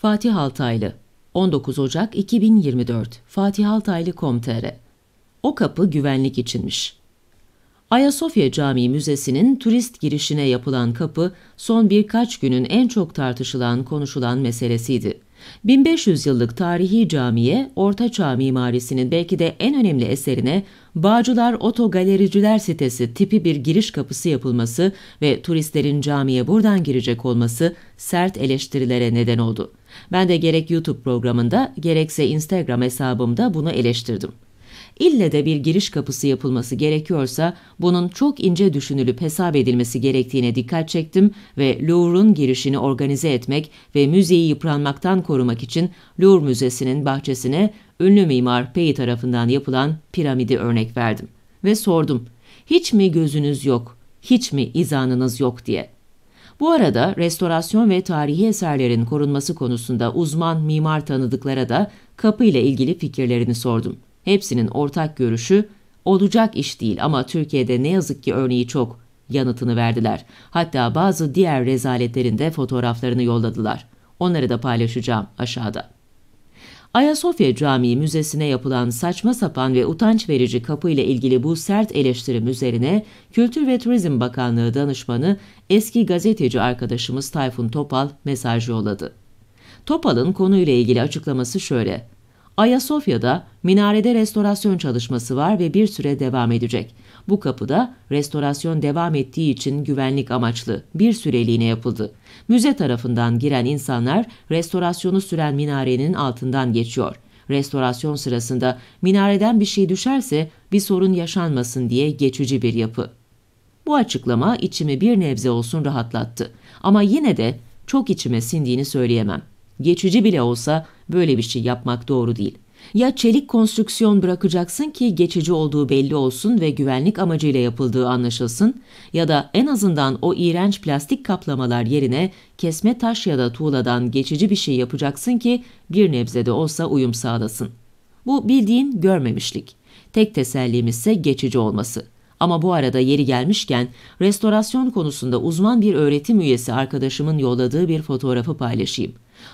Fatih Altaylı 19 Ocak 2024 Fatih Altaylı.com.tr O kapı güvenlik içinmiş. Ayasofya Camii Müzesi'nin turist girişine yapılan kapı son birkaç günün en çok tartışılan konuşulan meselesiydi. 1500 yıllık tarihi camiye, Ortaçağ mimarisinin belki de en önemli eserine Bağcılar Oto Galericiler sitesi tipi bir giriş kapısı yapılması ve turistlerin camiye buradan girecek olması sert eleştirilere neden oldu. Ben de gerek YouTube programında gerekse Instagram hesabımda bunu eleştirdim. İlle de bir giriş kapısı yapılması gerekiyorsa bunun çok ince düşünülüp hesap edilmesi gerektiğine dikkat çektim ve Louvre'un girişini organize etmek ve müzeyi yıpranmaktan korumak için Louvre Müzesi'nin bahçesine ünlü mimar Pei tarafından yapılan piramidi örnek verdim ve sordum. Hiç mi gözünüz yok, hiç mi izanınız yok diye. Bu arada restorasyon ve tarihi eserlerin korunması konusunda uzman mimar tanıdıklara da kapı ile ilgili fikirlerini sordum. Hepsinin ortak görüşü olacak iş değil ama Türkiye'de ne yazık ki örneği çok yanıtını verdiler. Hatta bazı diğer rezaletlerin de fotoğraflarını yolladılar. Onları da paylaşacağım aşağıda. Ayasofya Camii Müzesi'ne yapılan saçma sapan ve utanç verici kapı ile ilgili bu sert eleştirim üzerine Kültür ve Turizm Bakanlığı danışmanı eski gazeteci arkadaşımız Tayfun Topal mesaj yolladı. Topal'ın konuyla ilgili açıklaması şöyle. Ayasofya'da minarede restorasyon çalışması var ve bir süre devam edecek. Bu kapıda restorasyon devam ettiği için güvenlik amaçlı bir süreliğine yapıldı. Müze tarafından giren insanlar restorasyonu süren minarenin altından geçiyor. Restorasyon sırasında minareden bir şey düşerse bir sorun yaşanmasın diye geçici bir yapı. Bu açıklama içimi bir nebze olsun rahatlattı. Ama yine de çok içime sindiğini söyleyemem. Geçici bile olsa Böyle bir şey yapmak doğru değil. Ya çelik konstrüksiyon bırakacaksın ki geçici olduğu belli olsun ve güvenlik amacıyla yapıldığı anlaşılsın ya da en azından o iğrenç plastik kaplamalar yerine kesme taş ya da tuğladan geçici bir şey yapacaksın ki bir nebze de olsa uyum sağlasın. Bu bildiğin görmemişlik. Tek tesellimiz ise geçici olması. Ama bu arada yeri gelmişken restorasyon konusunda uzman bir öğretim üyesi arkadaşımın yolladığı bir fotoğrafı paylaşayım.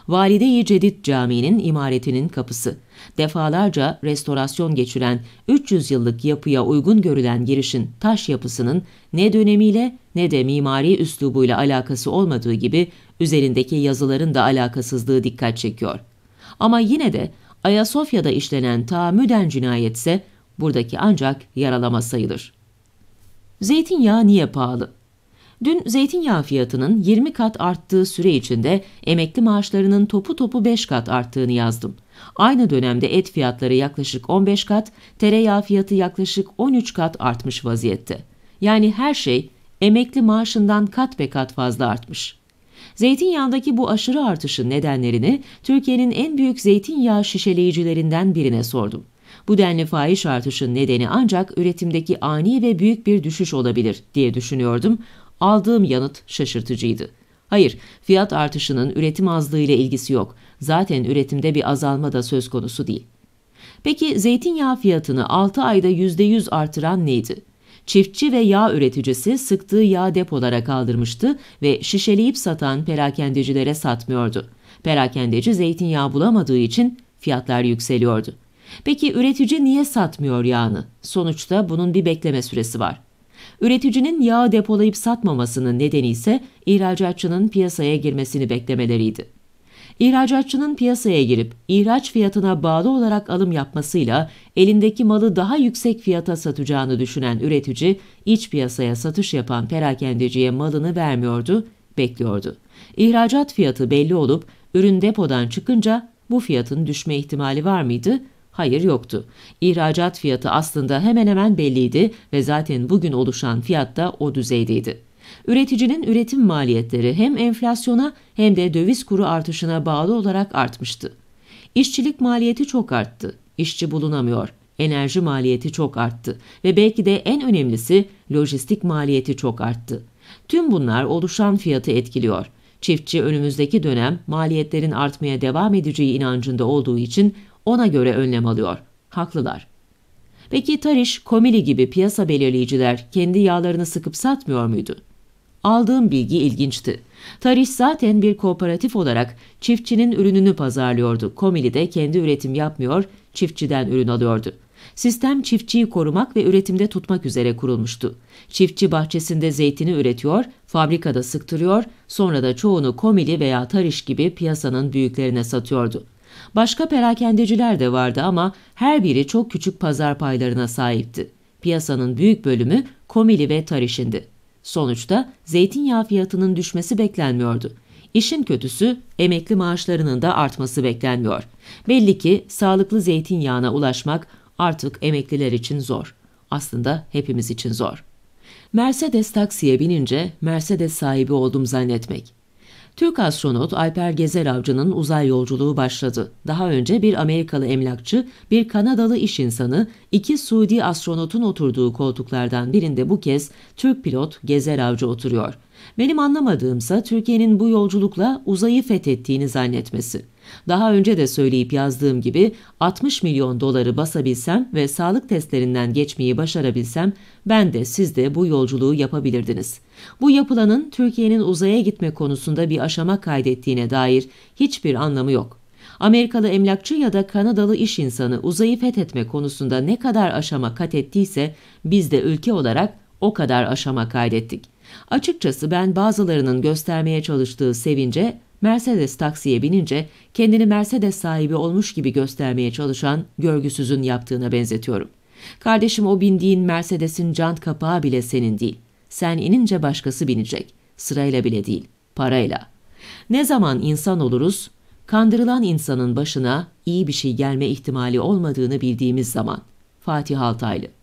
Valide-i Cedid Camii'nin imaretinin kapısı. Defalarca restorasyon geçiren 300 yıllık yapıya uygun görülen girişin taş yapısının ne dönemiyle ne de mimari üslubuyla alakası olmadığı gibi üzerindeki yazıların da alakasızlığı dikkat çekiyor. Ama yine de Ayasofya'da işlenen taamüden cinayetse buradaki ancak yaralama sayılır. Zeytinyağı niye pahalı? Dün zeytinyağı fiyatının 20 kat arttığı süre içinde emekli maaşlarının topu topu 5 kat arttığını yazdım. Aynı dönemde et fiyatları yaklaşık 15 kat, tereyağı fiyatı yaklaşık 13 kat artmış vaziyette. Yani her şey emekli maaşından kat be kat fazla artmış. Zeytinyağındaki bu aşırı artışın nedenlerini Türkiye'nin en büyük zeytinyağı şişeleyicilerinden birine sordum. Bu denli fahiş artışın nedeni ancak üretimdeki ani ve büyük bir düşüş olabilir diye düşünüyordum Aldığım yanıt şaşırtıcıydı. Hayır, fiyat artışının üretim azlığı ile ilgisi yok. Zaten üretimde bir azalma da söz konusu değil. Peki zeytinyağı fiyatını 6 ayda %100 artıran neydi? Çiftçi ve yağ üreticisi sıktığı yağ depolara kaldırmıştı ve şişeleyip satan perakendecilere satmıyordu. Perakendeci zeytinyağı bulamadığı için fiyatlar yükseliyordu. Peki üretici niye satmıyor yağını? Sonuçta bunun bir bekleme süresi var. Üreticinin yağ depolayıp satmamasının nedeni ise ihracatçının piyasaya girmesini beklemeleriydi. İhracatçının piyasaya girip ihraç fiyatına bağlı olarak alım yapmasıyla elindeki malı daha yüksek fiyata satacağını düşünen üretici iç piyasaya satış yapan perakendeciye malını vermiyordu, bekliyordu. İhracat fiyatı belli olup ürün depodan çıkınca bu fiyatın düşme ihtimali var mıydı? Hayır yoktu. İhracat fiyatı aslında hemen hemen belliydi ve zaten bugün oluşan da o düzeydeydi. Üreticinin üretim maliyetleri hem enflasyona hem de döviz kuru artışına bağlı olarak artmıştı. İşçilik maliyeti çok arttı. İşçi bulunamıyor. Enerji maliyeti çok arttı ve belki de en önemlisi lojistik maliyeti çok arttı. Tüm bunlar oluşan fiyatı etkiliyor. Çiftçi önümüzdeki dönem maliyetlerin artmaya devam edeceği inancında olduğu için ona göre önlem alıyor. Haklılar. Peki Tariş, Komili gibi piyasa belirleyiciler kendi yağlarını sıkıp satmıyor muydu? Aldığım bilgi ilginçti. Tariş zaten bir kooperatif olarak çiftçinin ürününü pazarlıyordu. Komili de kendi üretim yapmıyor, çiftçiden ürün alıyordu. Sistem çiftçiyi korumak ve üretimde tutmak üzere kurulmuştu. Çiftçi bahçesinde zeytini üretiyor, fabrikada sıktırıyor, sonra da çoğunu Komili veya Tariş gibi piyasanın büyüklerine satıyordu. Başka perakendeciler de vardı ama her biri çok küçük pazar paylarına sahipti. Piyasanın büyük bölümü Komili ve Tariş'indi. Sonuçta zeytinyağı fiyatının düşmesi beklenmiyordu. İşin kötüsü emekli maaşlarının da artması beklenmiyor. Belli ki sağlıklı zeytinyağına ulaşmak artık emekliler için zor. Aslında hepimiz için zor. Mercedes taksiye binince Mercedes sahibi oldum zannetmek. Türk astronot Alper Gezer Avcı'nın uzay yolculuğu başladı. Daha önce bir Amerikalı emlakçı, bir Kanadalı iş insanı, iki Suudi astronotun oturduğu koltuklardan birinde bu kez Türk pilot Gezer Avcı oturuyor. Benim anlamadığımsa Türkiye'nin bu yolculukla uzayı fethettiğini zannetmesi. Daha önce de söyleyip yazdığım gibi 60 milyon doları basabilsem ve sağlık testlerinden geçmeyi başarabilsem ben de siz de bu yolculuğu yapabilirdiniz. Bu yapılanın Türkiye'nin uzaya gitme konusunda bir aşama kaydettiğine dair hiçbir anlamı yok. Amerikalı emlakçı ya da Kanadalı iş insanı uzayı fethetme konusunda ne kadar aşama kat ettiyse biz de ülke olarak o kadar aşama kaydettik. Açıkçası ben bazılarının göstermeye çalıştığı sevince Mercedes taksiye binince kendini Mercedes sahibi olmuş gibi göstermeye çalışan görgüsüzün yaptığına benzetiyorum. Kardeşim o bindiğin Mercedes'in cant kapağı bile senin değil. Sen inince başkası binecek. Sırayla bile değil, parayla. Ne zaman insan oluruz? Kandırılan insanın başına iyi bir şey gelme ihtimali olmadığını bildiğimiz zaman. Fatih Altaylı